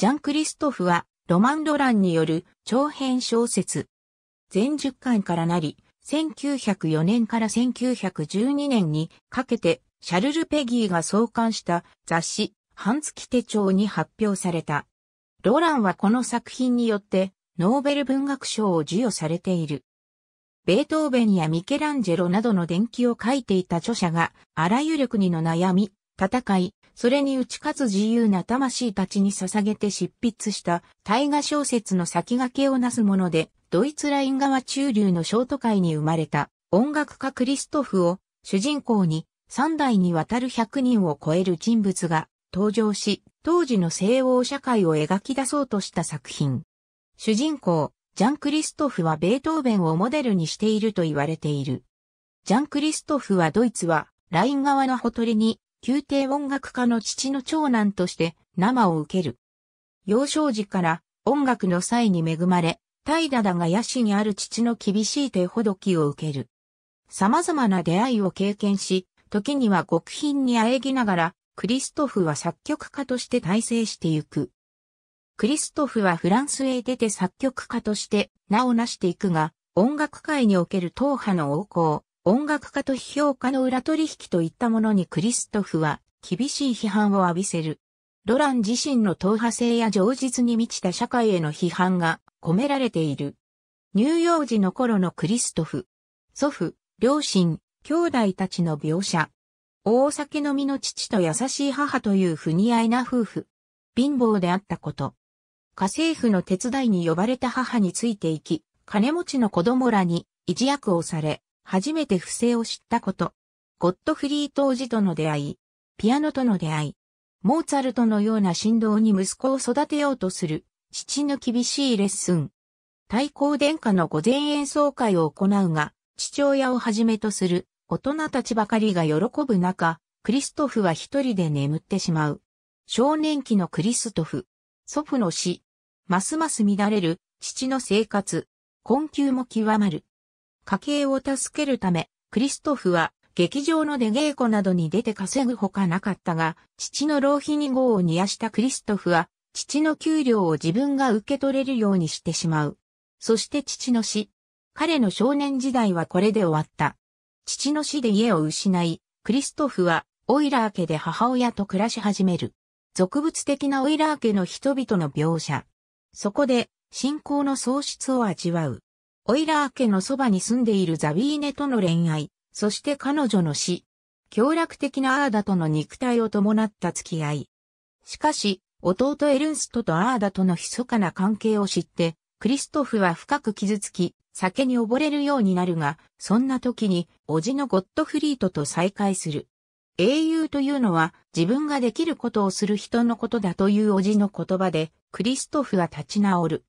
ジャン・クリストフは、ロマン・ロランによる長編小説。全十巻からなり、1904年から1912年にかけて、シャルル・ペギーが創刊した雑誌、半月手帳に発表された。ロランはこの作品によって、ノーベル文学賞を授与されている。ベートーベンやミケランジェロなどの伝記を書いていた著者が、あらゆる国の悩み、戦い、それに打ち勝つ自由な魂たちに捧げて執筆した大河小説の先駆けをなすもので、ドイツライン川中流のショート界に生まれた音楽家クリストフを主人公に3代にわたる100人を超える人物が登場し、当時の西欧社会を描き出そうとした作品。主人公、ジャン・クリストフはベートーベンをモデルにしていると言われている。ジャン・クリストフはドイツはライン側のほとりに宮廷音楽家の父の長男として生を受ける。幼少時から音楽の際に恵まれ、怠惰だが野心ある父の厳しい手ほどきを受ける。様々な出会いを経験し、時には極貧にあえぎながら、クリストフは作曲家として大成してゆく。クリストフはフランスへ出て作曲家として名を成していくが、音楽界における党派の横行、音楽家と批評家の裏取引といったものにクリストフは厳しい批判を浴びせる。ロラン自身の党派性や情実に満ちた社会への批判が込められている。乳幼児の頃のクリストフ。祖父、両親、兄弟たちの描写。大酒飲みの父と優しい母という不似合いな夫婦。貧乏であったこと。家政婦の手伝いに呼ばれた母についていき、金持ちの子供らに、意地役をされ、初めて不正を知ったこと。ゴットフリー当時との出会い、ピアノとの出会い、モーツァルトのような振動に息子を育てようとする、父の厳しいレッスン。太閤殿下の御前演奏会を行うが、父親をはじめとする大人たちばかりが喜ぶ中、クリストフは一人で眠ってしまう。少年期のクリストフ。祖父の死。ますます乱れる父の生活。困窮も極まる。家計を助けるため、クリストフは劇場の出稽古などに出て稼ぐほかなかったが、父の浪費に業を煮やしたクリストフは、父の給料を自分が受け取れるようにしてしまう。そして父の死。彼の少年時代はこれで終わった。父の死で家を失い、クリストフは、オイラー家で母親と暮らし始める。俗物的なオイラー家の人々の描写。そこで、信仰の喪失を味わう。オイラー家のそばに住んでいるザビーネとの恋愛、そして彼女の死。強楽的なアーダとの肉体を伴った付き合い。しかし、弟エルンストとアーダとの密かな関係を知って、クリストフは深く傷つき、酒に溺れるようになるが、そんな時に、叔父のゴッドフリートと再会する。英雄というのは、自分ができることをする人のことだという叔父の言葉で、クリストフは立ち直る。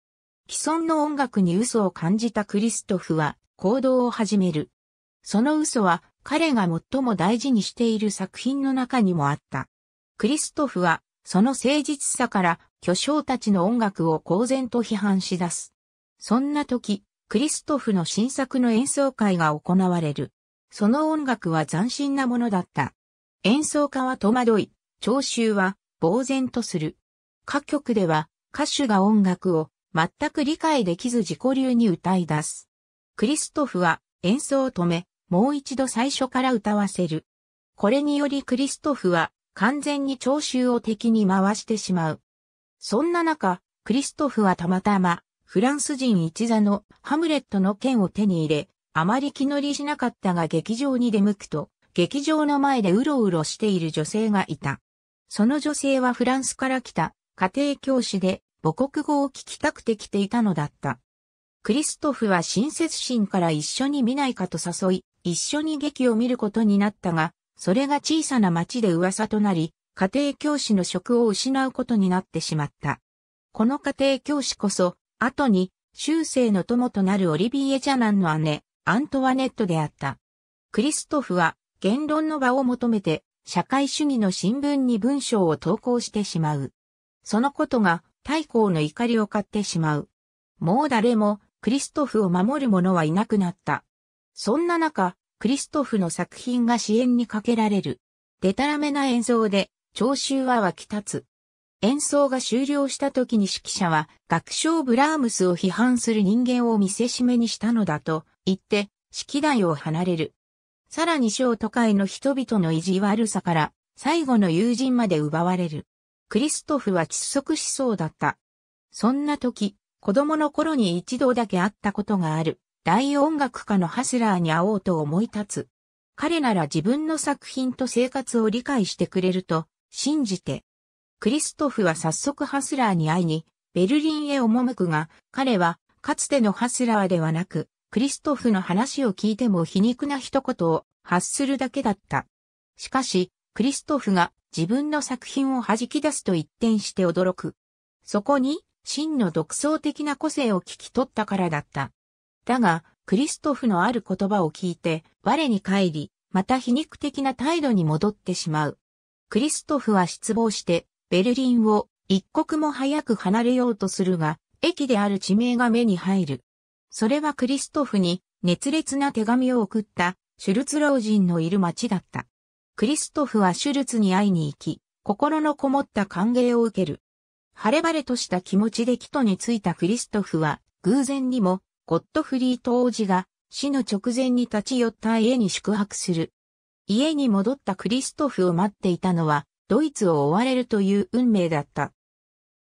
既存の音楽に嘘を感じたクリストフは行動を始める。その嘘は彼が最も大事にしている作品の中にもあった。クリストフはその誠実さから巨匠たちの音楽を公然と批判し出す。そんな時、クリストフの新作の演奏会が行われる。その音楽は斬新なものだった。演奏家は戸惑い、聴衆は呆然とする。各曲では歌手が音楽を全く理解できず自己流に歌い出す。クリストフは演奏を止め、もう一度最初から歌わせる。これによりクリストフは完全に聴衆を敵に回してしまう。そんな中、クリストフはたまたまフランス人一座のハムレットの剣を手に入れ、あまり気乗りしなかったが劇場に出向くと、劇場の前でうろうろしている女性がいた。その女性はフランスから来た家庭教師で母国語を聞きたくて来ていたのだった。クリストフは親切心から一緒に見ないかと誘い、一緒に劇を見ることになったが、それが小さな町で噂となり、家庭教師の職を失うことになってしまった。この家庭教師こそ、後に、修正の友となるオリビエ・ジャナンの姉、アントワネットであった。クリストフは、言論の場を求めて、社会主義の新聞に文章を投稿してしまう。そのことが、太閤の怒りを買ってしまう。もう誰もクリストフを守る者はいなくなった。そんな中、クリストフの作品が支援にかけられる。でたらめな演奏で、聴衆は沸き立つ。演奏が終了した時に指揮者は、学勝ブラームスを批判する人間を見せしめにしたのだと言って、指揮台を離れる。さらに小都会の人々の意地悪さから、最後の友人まで奪われる。クリストフは窒息しそうだった。そんな時、子供の頃に一度だけ会ったことがある、大音楽家のハスラーに会おうと思い立つ。彼なら自分の作品と生活を理解してくれると、信じて。クリストフは早速ハスラーに会いに、ベルリンへ赴くが、彼は、かつてのハスラーではなく、クリストフの話を聞いても皮肉な一言を発するだけだった。しかし、クリストフが自分の作品を弾き出すと一転して驚く。そこに、真の独創的な個性を聞き取ったからだった。だが、クリストフのある言葉を聞いて、我に帰り、また皮肉的な態度に戻ってしまう。クリストフは失望して、ベルリンを一刻も早く離れようとするが、駅である地名が目に入る。それはクリストフに熱烈な手紙を送ったシュルツ老人のいる町だった。クリストフはシュルツに会いに行き、心のこもった歓迎を受ける。晴れ晴れとした気持ちでキトに着いたクリストフは、偶然にも、ゴットフリート王子が、死の直前に立ち寄った家に宿泊する。家に戻ったクリストフを待っていたのは、ドイツを追われるという運命だった。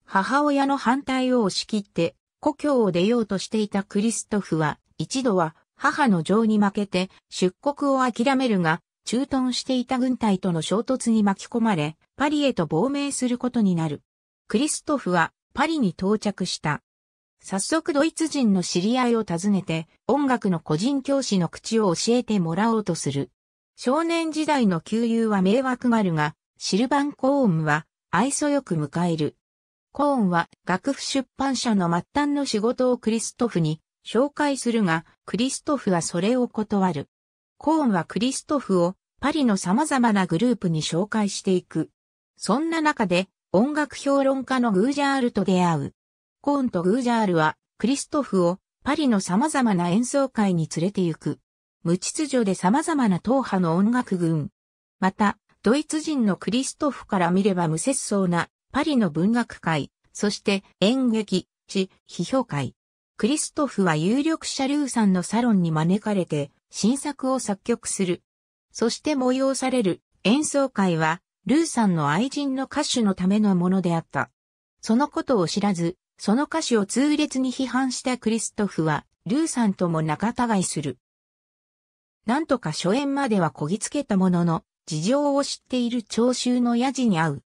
母親の反対を押し切って、故郷を出ようとしていたクリストフは、一度は母の情に負けて出国を諦めるが、駐屯していた軍隊との衝突に巻き込まれ、パリへと亡命することになる。クリストフはパリに到着した。早速ドイツ人の知り合いを訪ねて、音楽の個人教師の口を教えてもらおうとする。少年時代の旧友は迷惑があるが、シルバン・コーンは愛想よく迎える。コーンは楽譜出版社の末端の仕事をクリストフに紹介するが、クリストフはそれを断る。コーンはクリストフをパリの様々なグループに紹介していく。そんな中で、音楽評論家のグージャールと出会う。コーンとグージャールは、クリストフをパリの様々な演奏会に連れて行く。無秩序で様々な党派の音楽群。また、ドイツ人のクリストフから見れば無節操なパリの文学界、そして演劇、地、批評会。クリストフは有力者ルーさんのサロンに招かれて、新作を作曲する。そして催される演奏会は、ルーさんの愛人の歌手のためのものであった。そのことを知らず、その歌手を痛烈に批判したクリストフは、ルーさんとも仲違いする。なんとか初演まではこぎつけたものの、事情を知っている聴衆のヤジに合う。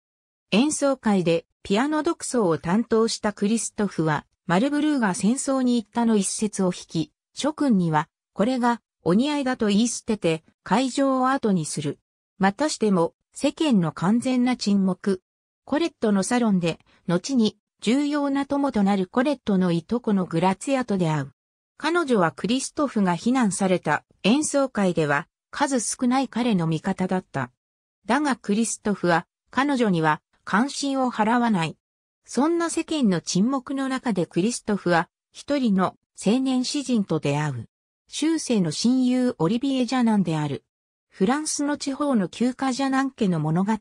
演奏会でピアノ独奏を担当したクリストフは、マルブルーが戦争に行ったの一節を弾き、諸君には、これがお似合いだと言い捨てて、会場を後にする。またしても、世間の完全な沈黙。コレットのサロンで、後に、重要な友となるコレットのいとこのグラツヤと出会う。彼女はクリストフが非難された演奏会では、数少ない彼の味方だった。だがクリストフは、彼女には関心を払わない。そんな世間の沈黙の中でクリストフは、一人の青年詩人と出会う。中世の親友オリビエ・ジャナンである。フランスの地方の旧家ジャナン家の物語。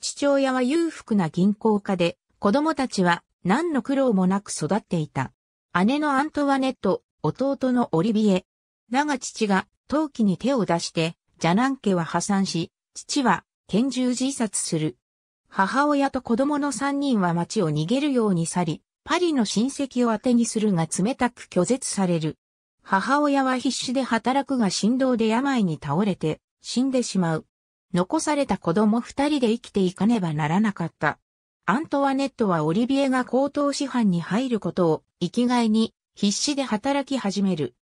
父親は裕福な銀行家で、子供たちは何の苦労もなく育っていた。姉のアントワネット、弟のオリビエ。だが父が陶器に手を出して、ジャナン家は破産し、父は拳銃自殺する。母親と子供の三人は町を逃げるように去り、パリの親戚を当てにするが冷たく拒絶される。母親は必死で働くが振動で病に倒れて死んでしまう。残された子供二人で生きていかねばならなかった。アントワネットはオリビエが高等師範に入ることを生きがいに必死で働き始める。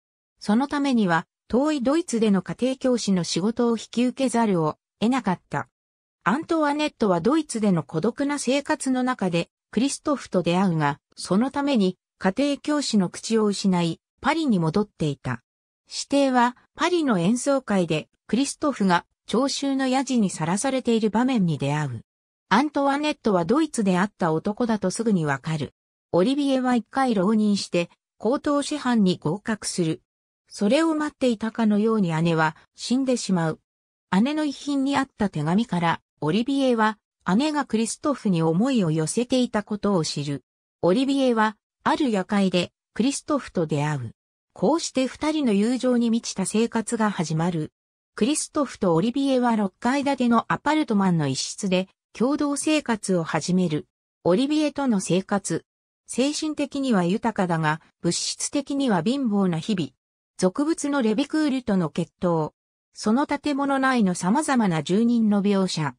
そのためには遠いドイツでの家庭教師の仕事を引き受けざるを得なかった。アントワネットはドイツでの孤独な生活の中でクリストフと出会うが、そのために家庭教師の口を失い、パリに戻っていた。指定はパリの演奏会でクリストフが聴衆のヤジにさらされている場面に出会う。アントワネットはドイツで会った男だとすぐにわかる。オリビエは一回浪人して高等師範に合格する。それを待っていたかのように姉は死んでしまう。姉の遺品にあった手紙からオリビエは姉がクリストフに思いを寄せていたことを知る。オリビエはある夜会でクリストフと出会う。こうして二人の友情に満ちた生活が始まる。クリストフとオリビエは6階建てのアパルトマンの一室で共同生活を始める。オリビエとの生活。精神的には豊かだが、物質的には貧乏な日々。俗物のレビクールとの決闘。その建物内の様々な住人の描写。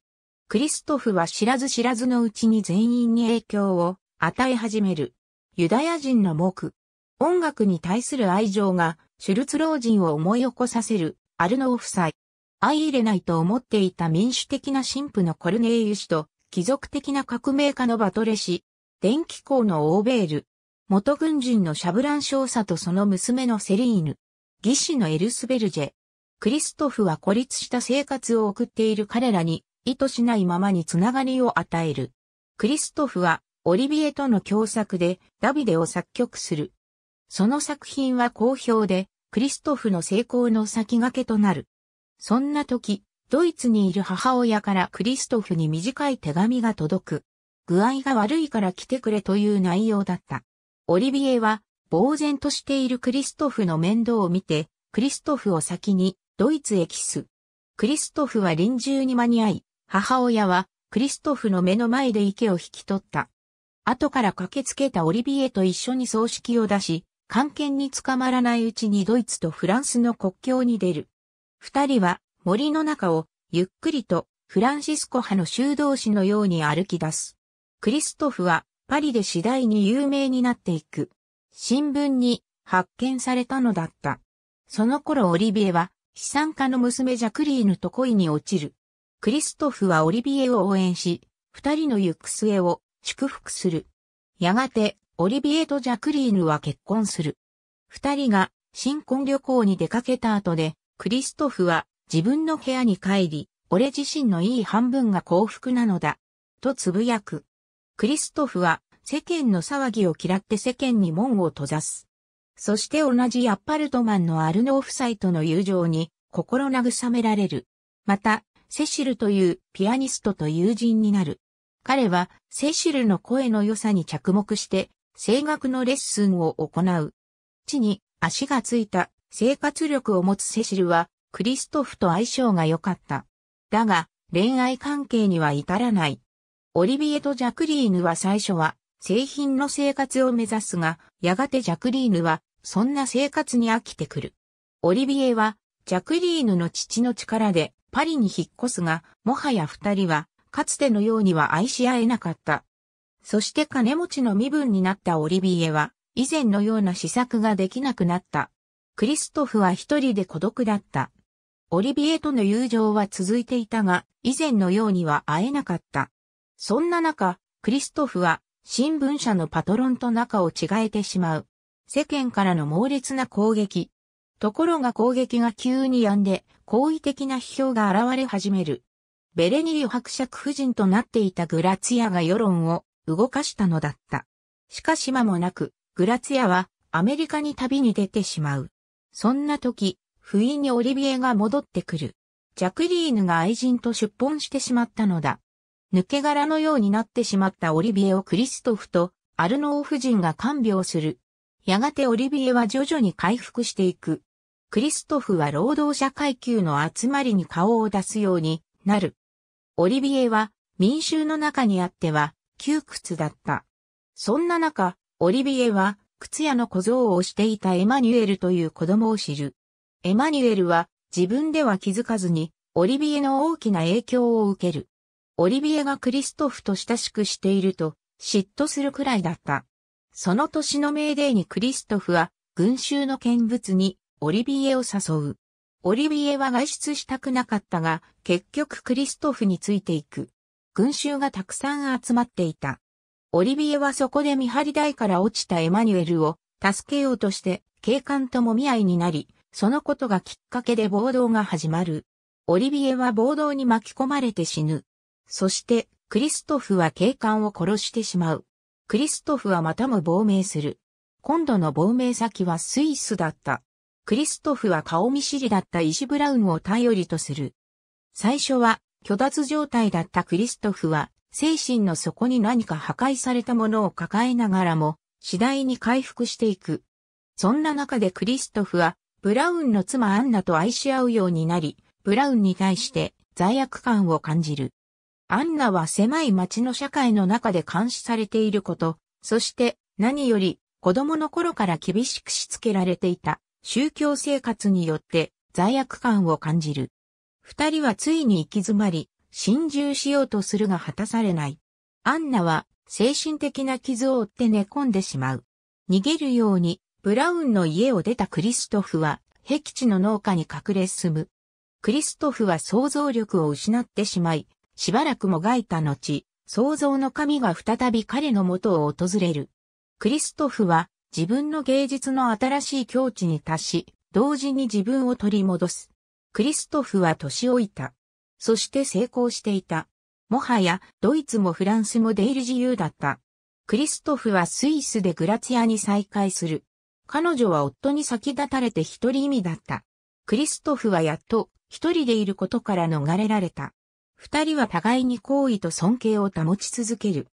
クリストフは知らず知らずのうちに全員に影響を与え始める。ユダヤ人の目。音楽に対する愛情が、シュルツ老人を思い起こさせる、アルノー夫妻。相入れないと思っていた民主的な神父のコルネイユ氏と、貴族的な革命家のバトレ氏、電気工のオーベール、元軍人のシャブラン少佐とその娘のセリーヌ、義士のエルスベルジェ。クリストフは孤立した生活を送っている彼らに、意図しないままにつながりを与える。クリストフは、オリビエとの共作で、ダビデを作曲する。その作品は好評で、クリストフの成功の先駆けとなる。そんな時、ドイツにいる母親からクリストフに短い手紙が届く。具合が悪いから来てくれという内容だった。オリビエは、呆然としているクリストフの面倒を見て、クリストフを先にドイツへキス。クリストフは臨終に間に合い、母親はクリストフの目の前で池を引き取った。後から駆けつけたオリビエと一緒に葬式を出し、関係に捕まらないうちにドイツとフランスの国境に出る。二人は森の中をゆっくりとフランシスコ派の修道士のように歩き出す。クリストフはパリで次第に有名になっていく。新聞に発見されたのだった。その頃オリビエは資産家の娘ジャクリーヌと恋に落ちる。クリストフはオリビエを応援し、二人の行く末を祝福する。やがてオリビエとジャクリーヌは結婚する。二人が新婚旅行に出かけた後で、クリストフは自分の部屋に帰り、俺自身のいい半分が幸福なのだ、とつぶやく。クリストフは世間の騒ぎを嫌って世間に門を閉ざす。そして同じアッパルトマンのアルノーサイトの友情に心慰められる。また、セシルというピアニストと友人になる。彼はセシルの声の良さに着目して声楽のレッスンを行う。地に足がついた生活力を持つセシルはクリストフと相性が良かった。だが恋愛関係には至らない。オリビエとジャクリーヌは最初は製品の生活を目指すが、やがてジャクリーヌはそんな生活に飽きてくる。オリビエはジャクリーヌの父の力でパリに引っ越すが、もはや二人はかつてのようには愛し合えなかった。そして金持ちの身分になったオリビエは、以前のような試作ができなくなった。クリストフは一人で孤独だった。オリビエとの友情は続いていたが、以前のようには会えなかった。そんな中、クリストフは、新聞社のパトロンと仲を違えてしまう。世間からの猛烈な攻撃。ところが攻撃が急に止んで、好意的な批評が現れ始める。ベレニー伯爵夫人となっていたグラツヤが世論を動かしたのだった。しかし間もなく、グラツヤはアメリカに旅に出てしまう。そんな時、不意にオリビエが戻ってくる。ジャクリーヌが愛人と出奔してしまったのだ。抜け殻のようになってしまったオリビエをクリストフとアルノー夫人が看病する。やがてオリビエは徐々に回復していく。クリストフは労働者階級の集まりに顔を出すようになる。オリビエは民衆の中にあっては窮屈だった。そんな中、オリビエは、靴屋の小僧をしていたエマニュエルという子供を知る。エマニュエルは、自分では気づかずに、オリビエの大きな影響を受ける。オリビエがクリストフと親しくしていると、嫉妬するくらいだった。その年の命令にクリストフは、群衆の見物に、オリビエを誘う。オリビエは外出したくなかったが、結局クリストフについていく。群衆がたくさん集まっていた。オリビエはそこで見張り台から落ちたエマニュエルを助けようとして警官ともみ合いになり、そのことがきっかけで暴動が始まる。オリビエは暴動に巻き込まれて死ぬ。そしてクリストフは警官を殺してしまう。クリストフはまたも亡命する。今度の亡命先はスイスだった。クリストフは顔見知りだったイシブラウンを頼りとする。最初は虚脱状態だったクリストフは、精神の底に何か破壊されたものを抱えながらも、次第に回復していく。そんな中でクリストフは、ブラウンの妻アンナと愛し合うようになり、ブラウンに対して罪悪感を感じる。アンナは狭い町の社会の中で監視されていること、そして何より子供の頃から厳しくしつけられていた宗教生活によって罪悪感を感じる。二人はついに行き詰まり、心中しようとするが果たされない。アンナは精神的な傷を負って寝込んでしまう。逃げるように、ブラウンの家を出たクリストフは、僻地の農家に隠れ住む。クリストフは想像力を失ってしまい、しばらくもがいた後、想像の神が再び彼の元を訪れる。クリストフは自分の芸術の新しい境地に達し、同時に自分を取り戻す。クリストフは年老いた。そして成功していた。もはや、ドイツもフランスも出入り自由だった。クリストフはスイスでグラツィアに再会する。彼女は夫に先立たれて一人意味だった。クリストフはやっと一人でいることから逃れられた。二人は互いに好意と尊敬を保ち続ける。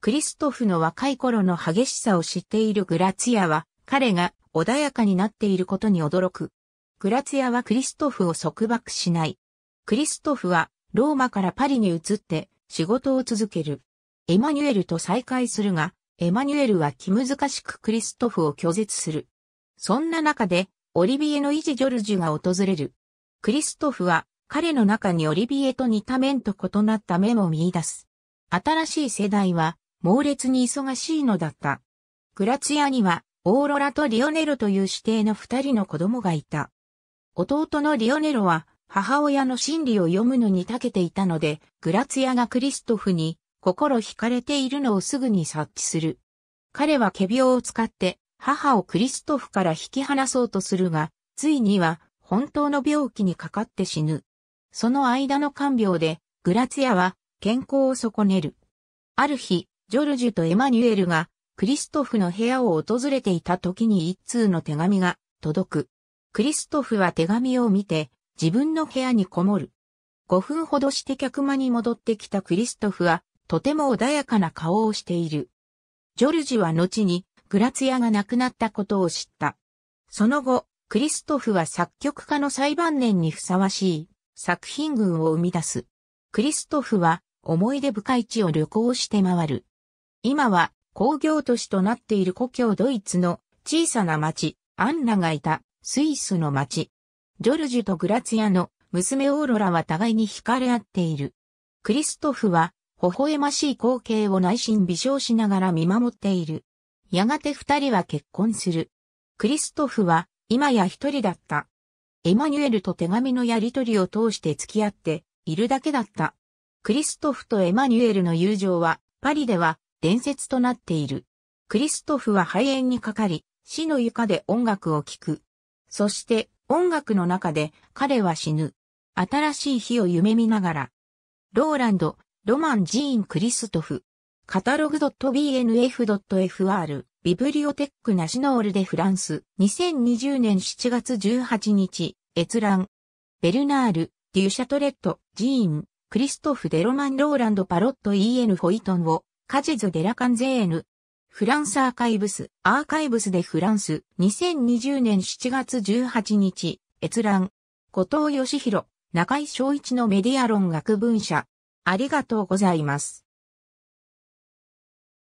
クリストフの若い頃の激しさを知っているグラツィアは、彼が穏やかになっていることに驚く。グラツィアはクリストフを束縛しない。クリストフはローマからパリに移って仕事を続ける。エマニュエルと再会するが、エマニュエルは気難しくクリストフを拒絶する。そんな中で、オリビエの維持ジョルジュが訪れる。クリストフは彼の中にオリビエと似た面と異なった面を見出す。新しい世代は猛烈に忙しいのだった。グラツィアにはオーロラとリオネルという指定の二人の子供がいた。弟のリオネロは母親の心理を読むのに長けていたので、グラツィアがクリストフに心惹かれているのをすぐに察知する。彼は仮病を使って母をクリストフから引き離そうとするが、ついには本当の病気にかかって死ぬ。その間の看病で、グラツィアは健康を損ねる。ある日、ジョルジュとエマニュエルがクリストフの部屋を訪れていた時に一通の手紙が届く。クリストフは手紙を見て、自分の部屋にこもる。5分ほどして客間に戻ってきたクリストフは、とても穏やかな顔をしている。ジョルジは後に、グラツヤが亡くなったことを知った。その後、クリストフは作曲家の裁判年にふさわしい作品群を生み出す。クリストフは思い出深い地を旅行して回る。今は工業都市となっている故郷ドイツの小さな町、アンナがいたスイスの街。ジョルジュとグラツィアの娘オーロラは互いに惹かれ合っている。クリストフは微笑ましい光景を内心微笑しながら見守っている。やがて二人は結婚する。クリストフは今や一人だった。エマニュエルと手紙のやりとりを通して付き合っているだけだった。クリストフとエマニュエルの友情はパリでは伝説となっている。クリストフは肺炎にかかり死の床で音楽を聴く。そして音楽の中で彼は死ぬ。新しい日を夢見ながら。ローランド、ロマン・ジーン・クリストフ。カタログ .bnf.fr、ビブリオテック・ナシノールでフランス、2020年7月18日、閲覧。ベルナール、デュシャトレット、ジーン、クリストフ・デロマン・ローランド・パロット・イーエヌ・ホイトンを、カジズ・デラ・カンゼーヌ、フランスアーカイブス、アーカイブスでフランス、2020年7月18日、閲覧。後藤義弘、中井昭一のメディア論学文社。ありがとうございます。